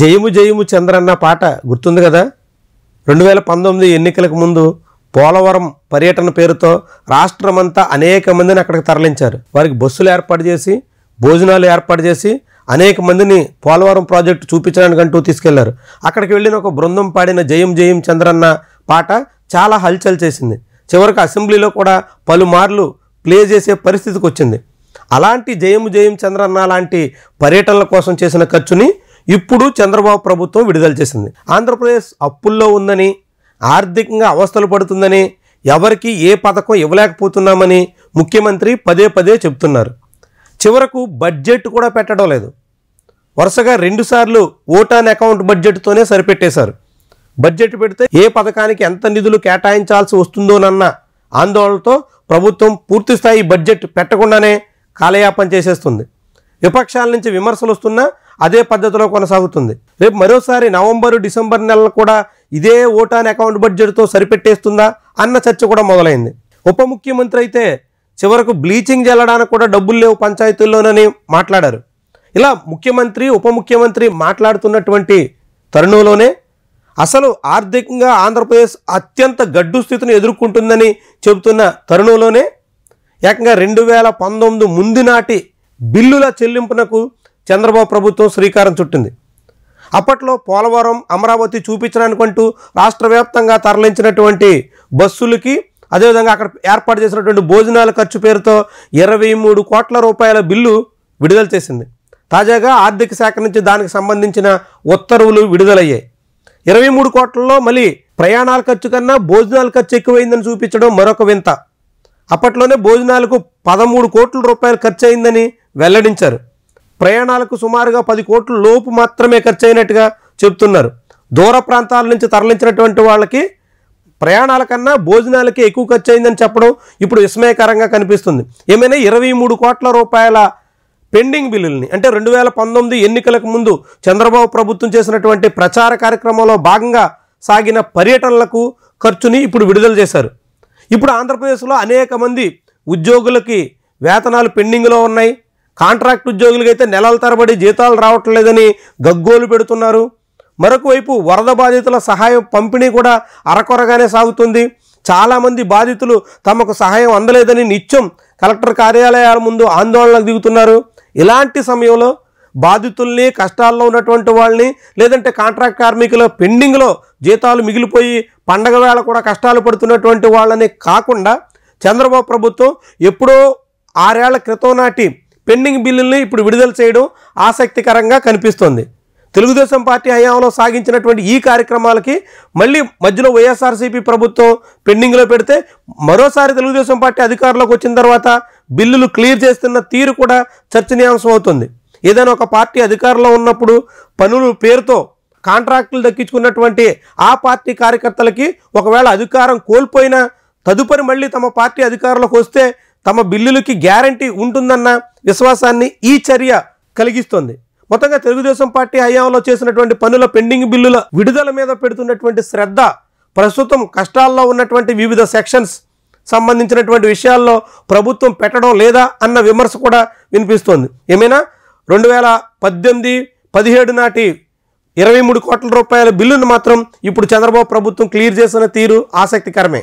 జయము జయము చంద్రన్న పాట గుర్తుంది కదా రెండు వేల పంతొమ్మిది ఎన్నికలకు ముందు పోలవరం పర్యటన పేరుతో రాష్ట్రమంతా అనేక మందిని అక్కడికి తరలించారు వారికి బస్సులు ఏర్పాటు చేసి భోజనాలు ఏర్పాటు చేసి అనేక మందిని పోలవరం ప్రాజెక్టు చూపించడానికంటూ తీసుకెళ్లారు అక్కడికి వెళ్ళిన ఒక బృందం పాడిన జయం జయం చంద్రన్న పాట చాలా హల్చల్ చేసింది చివరికి అసెంబ్లీలో కూడా పలుమార్లు ప్లే చేసే పరిస్థితికి వచ్చింది అలాంటి జయం జయం చంద్రన్న లాంటి పర్యటనల కోసం చేసిన ఖర్చుని ఇప్పుడు చంద్రబాబు ప్రభుత్వం విడుదల చేసింది ఆంధ్రప్రదేశ్ అప్పుల్లో ఉందని ఆర్థికంగా అవస్థలు పడుతుందని ఎవరికి ఏ పథకం ఇవ్వలేకపోతున్నామని ముఖ్యమంత్రి పదే పదే చెప్తున్నారు చివరకు బడ్జెట్ కూడా పెట్టడం లేదు వరుసగా రెండుసార్లు ఓటాన్ అకౌంట్ బడ్జెట్తోనే సరిపెట్టేశారు బడ్జెట్ పెడితే ఏ పథకానికి ఎంత నిధులు కేటాయించాల్సి వస్తుందోనన్న ఆందోళనతో ప్రభుత్వం పూర్తిస్థాయి బడ్జెట్ పెట్టకుండానే కాలయాపన చేసేస్తుంది విపక్షాల నుంచి విమర్శలు వస్తున్నా అదే పద్ధతిలో కొనసాగుతుంది రేపు మరోసారి నవంబరు డిసెంబర్ నెలలు కూడా ఇదే ఓటాన్ అకౌంట్ బడ్జెట్తో సరిపెట్టేస్తుందా అన్న చర్చ కూడా మొదలైంది ఉప ముఖ్యమంత్రి అయితే చివరకు బ్లీచింగ్ జల్లడానికి కూడా డబ్బులు లేవు పంచాయతీల్లోనని మాట్లాడారు ఇలా ముఖ్యమంత్రి ఉప ముఖ్యమంత్రి మాట్లాడుతున్నటువంటి తరుణంలోనే అసలు ఆర్థికంగా ఆంధ్రప్రదేశ్ అత్యంత గడ్డు స్థితిని ఎదుర్కొంటుందని చెబుతున్న తరుణంలోనే ఏకంగా రెండు వేల పంతొమ్మిది ముందు నాటి బిల్లుల చెల్లింపునకు చంద్రబాబు ప్రభుత్వం శ్రీకారం చుట్టింది అప్పట్లో పోలవరం అమరావతి చూపించడానికి అంటూ రాష్ట్ర వ్యాప్తంగా తరలించినటువంటి బస్సులకి అదేవిధంగా అక్కడ ఏర్పాటు చేసినటువంటి భోజనాల ఖర్చు పేరుతో ఇరవై మూడు కోట్ల రూపాయల బిల్లు విడుదల చేసింది తాజాగా ఆర్థిక శాఖ నుంచి దానికి సంబంధించిన ఉత్తర్వులు విడుదలయ్యాయి ఇరవై మూడు కోట్లలో మళ్ళీ ప్రయాణాల ఖర్చు కన్నా భోజనాల ఖర్చు ఎక్కువైందని చూపించడం మరొక వింత అప్పట్లోనే భోజనాలకు పదమూడు కోట్ల రూపాయలు ఖర్చు అయిందని వెల్లడించారు ప్రయాణాలకు సుమారుగా పది కోట్ల లోపు మాత్రమే ఖర్చు అయినట్టుగా చెప్తున్నారు దూర ప్రాంతాల నుంచి తరలించినటువంటి వాళ్ళకి ప్రయాణాల కన్నా భోజనాలకే ఎక్కువ ఖర్చు అయిందని చెప్పడం ఇప్పుడు విస్మయకరంగా కనిపిస్తుంది ఏమైనా ఇరవై మూడు కోట్ల రూపాయల పెండింగ్ బిల్లుల్ని అంటే రెండు వేల పంతొమ్మిది ఎన్నికలకు ముందు చంద్రబాబు ప్రభుత్వం చేసినటువంటి ప్రచార కార్యక్రమంలో భాగంగా సాగిన పర్యటనలకు ఖర్చుని ఇప్పుడు విడుదల చేశారు ఇప్పుడు ఆంధ్రప్రదేశ్లో అనేక మంది ఉద్యోగులకి వేతనాలు పెండింగ్లో ఉన్నాయి కాంట్రాక్ట్ ఉద్యోగులకైతే నెలల తరబడి జీతాలు రావట్లేదని గగ్గోలు పెడుతున్నారు మరొక వైపు వరద బాధితుల సహాయం పంపిణీ కూడా అరకొరగానే సాగుతుంది చాలామంది బాధితులు తమకు సహాయం అందలేదని నిత్యం కలెక్టర్ కార్యాలయాల ముందు ఆందోళనకు దిగుతున్నారు ఇలాంటి సమయంలో బాధితుల్ని కష్టాల్లో ఉన్నటువంటి వాళ్ళని లేదంటే కాంట్రాక్ట్ కార్మికుల పెండింగ్లో జీతాలు మిగిలిపోయి పండగ వేళ కూడా కష్టాలు పడుతున్నటువంటి వాళ్ళని కాకుండా చంద్రబాబు ప్రభుత్వం ఎప్పుడో ఆరేళ్ల క్రితం నాటి పెండింగ్ బిల్లుల్ని ఇప్పుడు విడుదల చేయడం ఆసక్తికరంగా కనిపిస్తోంది తెలుగుదేశం పార్టీ హయాంలో సాగించినటువంటి ఈ కార్యక్రమాలకి మళ్ళీ మధ్యలో వైఎస్ఆర్సీపీ ప్రభుత్వం పెండింగ్లో పెడితే మరోసారి తెలుగుదేశం పార్టీ అధికారంలోకి వచ్చిన తర్వాత బిల్లులు క్లియర్ చేస్తున్న తీరు కూడా చర్చనీయాంశం అవుతుంది ఏదైనా ఒక పార్టీ అధికారంలో ఉన్నప్పుడు పనులు పేరుతో కాంట్రాక్టులు దక్కించుకున్నటువంటి ఆ పార్టీ కార్యకర్తలకి ఒకవేళ అధికారం కోల్పోయినా తదుపరి మళ్ళీ తమ పార్టీ అధికారంలోకి వస్తే తమ బిల్లులకి గ్యారంటీ ఉంటుందన్న విశ్వాసాన్ని ఈ చర్య కలిగిస్తుంది మొత్తంగా తెలుగుదేశం పార్టీ హయాంలో చేసినటువంటి పనుల పెండింగ్ బిల్లుల విడుదల మీద పెడుతున్నటువంటి శ్రద్ధ ప్రస్తుతం కష్టాల్లో ఉన్నటువంటి వివిధ సెక్షన్స్ సంబంధించినటువంటి విషయాల్లో ప్రభుత్వం పెట్టడం లేదా అన్న విమర్శ కూడా వినిపిస్తోంది ఏమైనా రెండు వేల పద్దెనిమిది పదిహేడు నాటి ఇరవై మూడు కోట్ల రూపాయల బిల్లును మాత్రం ఇప్పుడు చంద్రబాబు ప్రభుత్వం క్లియర్ చేసిన తీరు ఆసక్తికరమే